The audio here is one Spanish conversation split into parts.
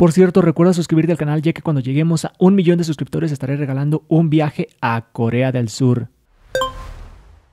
Por cierto, recuerda suscribirte al canal ya que cuando lleguemos a un millón de suscriptores estaré regalando un viaje a Corea del Sur.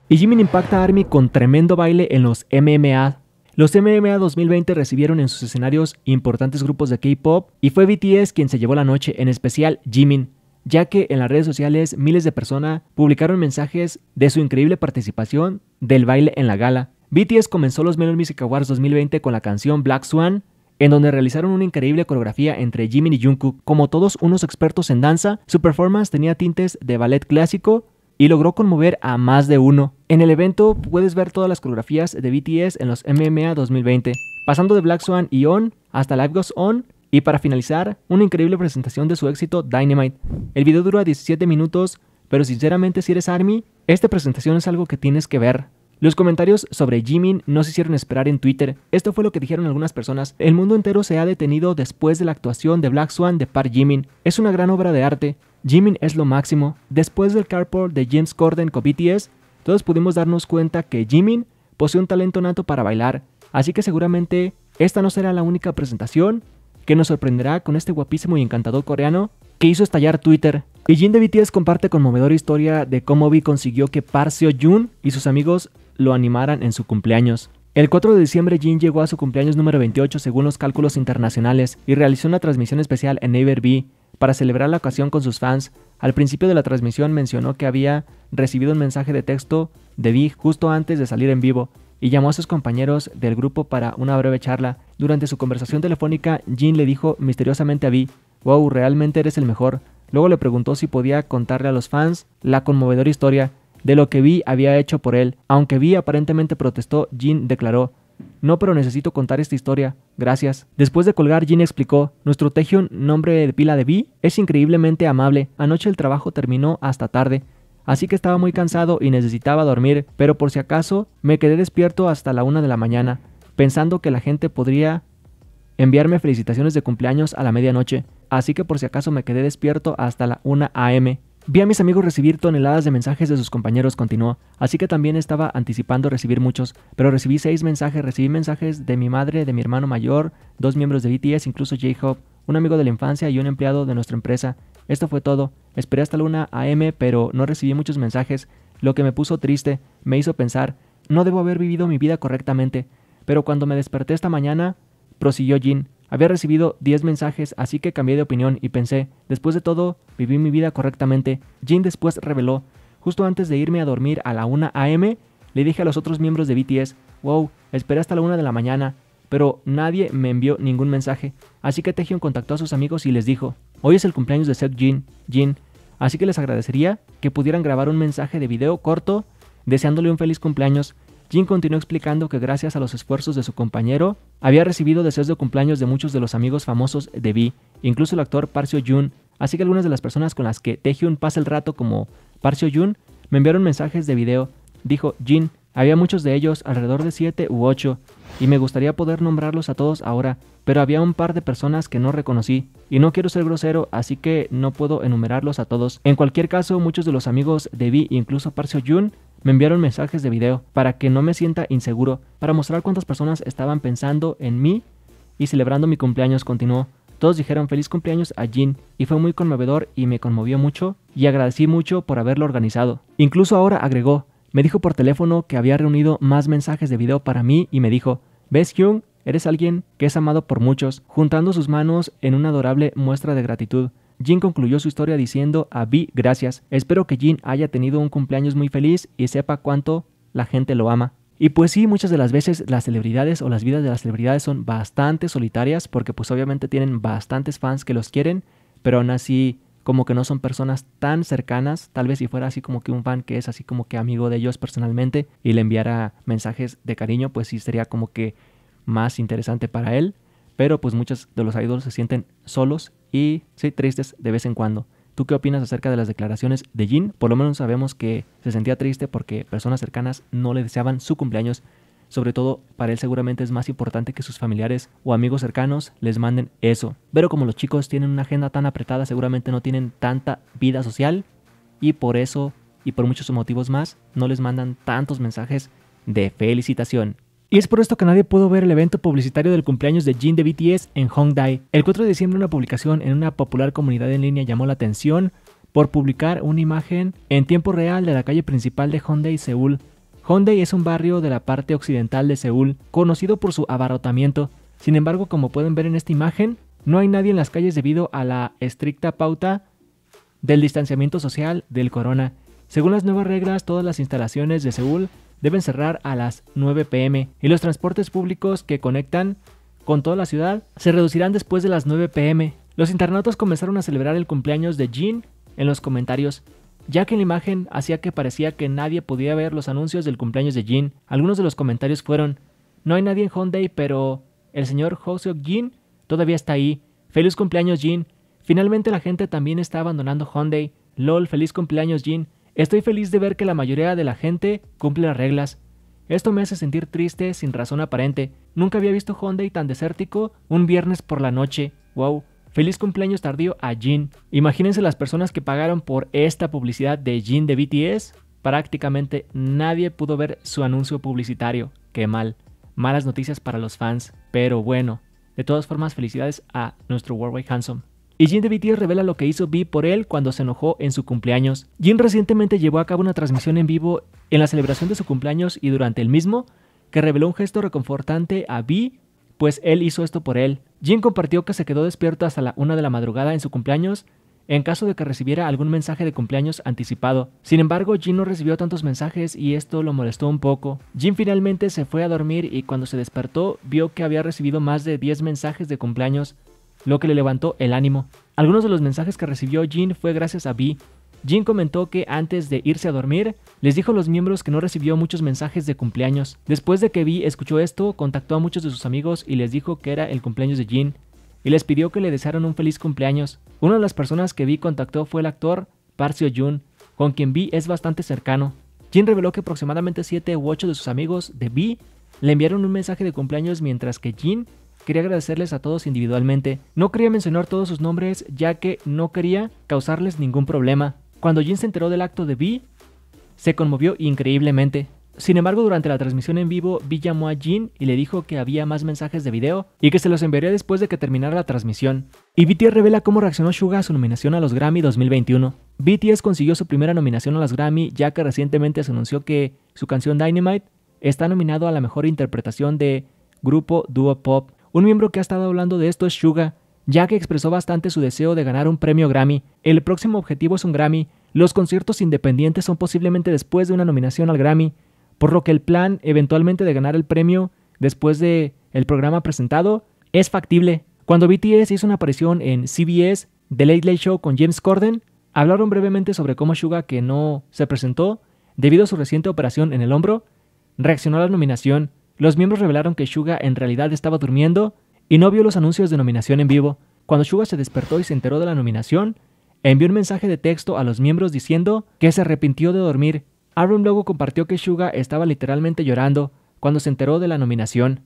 Y Jimin impacta a Army con tremendo baile en los MMA. Los MMA 2020 recibieron en sus escenarios importantes grupos de K-pop y fue BTS quien se llevó la noche, en especial Jimin, ya que en las redes sociales miles de personas publicaron mensajes de su increíble participación del baile en la gala. BTS comenzó los Melon Music Awards 2020 con la canción Black Swan, en donde realizaron una increíble coreografía entre Jimin y Jungkook. Como todos unos expertos en danza, su performance tenía tintes de ballet clásico y logró conmover a más de uno. En el evento puedes ver todas las coreografías de BTS en los MMA 2020, pasando de Black Swan y On hasta Live Goes On y para finalizar, una increíble presentación de su éxito Dynamite. El video dura 17 minutos, pero sinceramente si eres ARMY, esta presentación es algo que tienes que ver. Los comentarios sobre Jimin no se hicieron esperar en Twitter. Esto fue lo que dijeron algunas personas. El mundo entero se ha detenido después de la actuación de Black Swan de Park Jimin. Es una gran obra de arte. Jimin es lo máximo. Después del carpool de James Corden con BTS, todos pudimos darnos cuenta que Jimin posee un talento nato para bailar. Así que seguramente esta no será la única presentación que nos sorprenderá con este guapísimo y encantador coreano que hizo estallar Twitter. Y Jin de BTS comparte conmovedora historia de cómo Vi consiguió que Park Seo Jun y sus amigos lo animaran en su cumpleaños. El 4 de diciembre Jin llegó a su cumpleaños número 28 según los cálculos internacionales y realizó una transmisión especial en Naver para celebrar la ocasión con sus fans. Al principio de la transmisión mencionó que había recibido un mensaje de texto de V justo antes de salir en vivo y llamó a sus compañeros del grupo para una breve charla. Durante su conversación telefónica, Jin le dijo misteriosamente a Vi, wow, realmente eres el mejor. Luego le preguntó si podía contarle a los fans la conmovedora historia de lo que Vi había hecho por él. Aunque Vi aparentemente protestó, Jin declaró, no, pero necesito contar esta historia. Gracias. Después de colgar, Jin explicó, nuestro Tejion, nombre de pila de Vi, es increíblemente amable. Anoche el trabajo terminó hasta tarde. Así que estaba muy cansado y necesitaba dormir, pero por si acaso me quedé despierto hasta la una de la mañana, pensando que la gente podría enviarme felicitaciones de cumpleaños a la medianoche. Así que por si acaso me quedé despierto hasta la 1 a.m. Vi a mis amigos recibir toneladas de mensajes de sus compañeros, continuó, así que también estaba anticipando recibir muchos, pero recibí seis mensajes, recibí mensajes de mi madre, de mi hermano mayor, dos miembros de BTS, incluso J-Hope, un amigo de la infancia y un empleado de nuestra empresa. Esto fue todo. Esperé hasta la 1 AM, pero no recibí muchos mensajes, lo que me puso triste, me hizo pensar, no debo haber vivido mi vida correctamente. Pero cuando me desperté esta mañana, prosiguió Jin, había recibido 10 mensajes, así que cambié de opinión y pensé, después de todo, viví mi vida correctamente. Jin después reveló, justo antes de irme a dormir a la 1 a.m., le dije a los otros miembros de BTS, wow, esperé hasta la 1 de la mañana, pero nadie me envió ningún mensaje, así que Tejion contactó a sus amigos y les dijo, hoy es el cumpleaños de Seth Jin, Jin, así que les agradecería que pudieran grabar un mensaje de video corto deseándole un feliz cumpleaños Jin continuó explicando que gracias a los esfuerzos de su compañero, había recibido deseos de cumpleaños de muchos de los amigos famosos de Vi, incluso el actor Parcio Jun, así que algunas de las personas con las que Taehyun pasa el rato como Parcio Jun me enviaron mensajes de video, dijo Jin, había muchos de ellos, alrededor de 7 u 8, y me gustaría poder nombrarlos a todos ahora, pero había un par de personas que no reconocí, y no quiero ser grosero, así que no puedo enumerarlos a todos. En cualquier caso, muchos de los amigos de Vi, incluso Parcio Jun, me enviaron mensajes de video para que no me sienta inseguro, para mostrar cuántas personas estaban pensando en mí y celebrando mi cumpleaños continuó. Todos dijeron feliz cumpleaños a Jin y fue muy conmovedor y me conmovió mucho y agradecí mucho por haberlo organizado. Incluso ahora agregó, me dijo por teléfono que había reunido más mensajes de video para mí y me dijo, ¿ves Hyung? Eres alguien que es amado por muchos, juntando sus manos en una adorable muestra de gratitud. Jin concluyó su historia diciendo a Vi gracias. Espero que Jin haya tenido un cumpleaños muy feliz y sepa cuánto la gente lo ama. Y pues sí, muchas de las veces las celebridades o las vidas de las celebridades son bastante solitarias porque pues obviamente tienen bastantes fans que los quieren, pero aún así como que no son personas tan cercanas, tal vez si fuera así como que un fan que es así como que amigo de ellos personalmente y le enviara mensajes de cariño, pues sí sería como que más interesante para él, pero pues muchos de los idols se sienten solos y sí, tristes de vez en cuando. ¿Tú qué opinas acerca de las declaraciones de Jin? Por lo menos sabemos que se sentía triste porque personas cercanas no le deseaban su cumpleaños. Sobre todo, para él seguramente es más importante que sus familiares o amigos cercanos les manden eso. Pero como los chicos tienen una agenda tan apretada, seguramente no tienen tanta vida social y por eso y por muchos motivos más no les mandan tantos mensajes de felicitación. Y es por esto que nadie pudo ver el evento publicitario del cumpleaños de Jin de BTS en Hongdae. El 4 de diciembre una publicación en una popular comunidad en línea llamó la atención por publicar una imagen en tiempo real de la calle principal de Hongdae, Seúl. Hongdae es un barrio de la parte occidental de Seúl, conocido por su abarrotamiento. Sin embargo, como pueden ver en esta imagen, no hay nadie en las calles debido a la estricta pauta del distanciamiento social del corona. Según las nuevas reglas, todas las instalaciones de Seúl deben cerrar a las 9 pm y los transportes públicos que conectan con toda la ciudad se reducirán después de las 9 pm. Los internautas comenzaron a celebrar el cumpleaños de Jin en los comentarios, ya que la imagen hacía que parecía que nadie podía ver los anuncios del cumpleaños de Jin. Algunos de los comentarios fueron, no hay nadie en Hyundai, pero el señor Hoseok Jin todavía está ahí. Feliz cumpleaños Jin. Finalmente la gente también está abandonando Hyundai. LOL, feliz cumpleaños Jin. Estoy feliz de ver que la mayoría de la gente cumple las reglas. Esto me hace sentir triste sin razón aparente. Nunca había visto Hyundai tan desértico un viernes por la noche. Wow. Feliz cumpleaños tardío a Jin. Imagínense las personas que pagaron por esta publicidad de Jin de BTS. Prácticamente nadie pudo ver su anuncio publicitario. Qué mal. Malas noticias para los fans. Pero bueno, de todas formas, felicidades a nuestro Worldwide Handsome y Jin de BTS revela lo que hizo Vi por él cuando se enojó en su cumpleaños. Jin recientemente llevó a cabo una transmisión en vivo en la celebración de su cumpleaños y durante el mismo, que reveló un gesto reconfortante a Vi, pues él hizo esto por él. Jin compartió que se quedó despierto hasta la una de la madrugada en su cumpleaños en caso de que recibiera algún mensaje de cumpleaños anticipado. Sin embargo, Jin no recibió tantos mensajes y esto lo molestó un poco. Jin finalmente se fue a dormir y cuando se despertó vio que había recibido más de 10 mensajes de cumpleaños lo que le levantó el ánimo. Algunos de los mensajes que recibió Jin fue gracias a Vi. Jin comentó que antes de irse a dormir, les dijo a los miembros que no recibió muchos mensajes de cumpleaños. Después de que Vi escuchó esto, contactó a muchos de sus amigos y les dijo que era el cumpleaños de Jin y les pidió que le desearan un feliz cumpleaños. Una de las personas que Vi contactó fue el actor Parcio Jun, con quien Vi es bastante cercano. Jin reveló que aproximadamente 7 u 8 de sus amigos de Vi le enviaron un mensaje de cumpleaños mientras que Jin Quería agradecerles a todos individualmente. No quería mencionar todos sus nombres ya que no quería causarles ningún problema. Cuando Jin se enteró del acto de Vi, se conmovió increíblemente. Sin embargo, durante la transmisión en vivo, Vi llamó a Jin y le dijo que había más mensajes de video y que se los enviaría después de que terminara la transmisión. Y BTS revela cómo reaccionó Suga a su nominación a los Grammy 2021. BTS consiguió su primera nominación a los Grammy ya que recientemente se anunció que su canción Dynamite está nominado a la mejor interpretación de grupo dúo pop. Un miembro que ha estado hablando de esto es Suga, ya que expresó bastante su deseo de ganar un premio Grammy. El próximo objetivo es un Grammy. Los conciertos independientes son posiblemente después de una nominación al Grammy, por lo que el plan eventualmente de ganar el premio después de el programa presentado es factible. Cuando BTS hizo una aparición en CBS The Late Late Show con James Corden, hablaron brevemente sobre cómo Suga, que no se presentó debido a su reciente operación en el hombro, reaccionó a la nominación los miembros revelaron que Suga en realidad estaba durmiendo y no vio los anuncios de nominación en vivo. Cuando Suga se despertó y se enteró de la nominación, envió un mensaje de texto a los miembros diciendo que se arrepintió de dormir. Aaron luego compartió que Suga estaba literalmente llorando cuando se enteró de la nominación.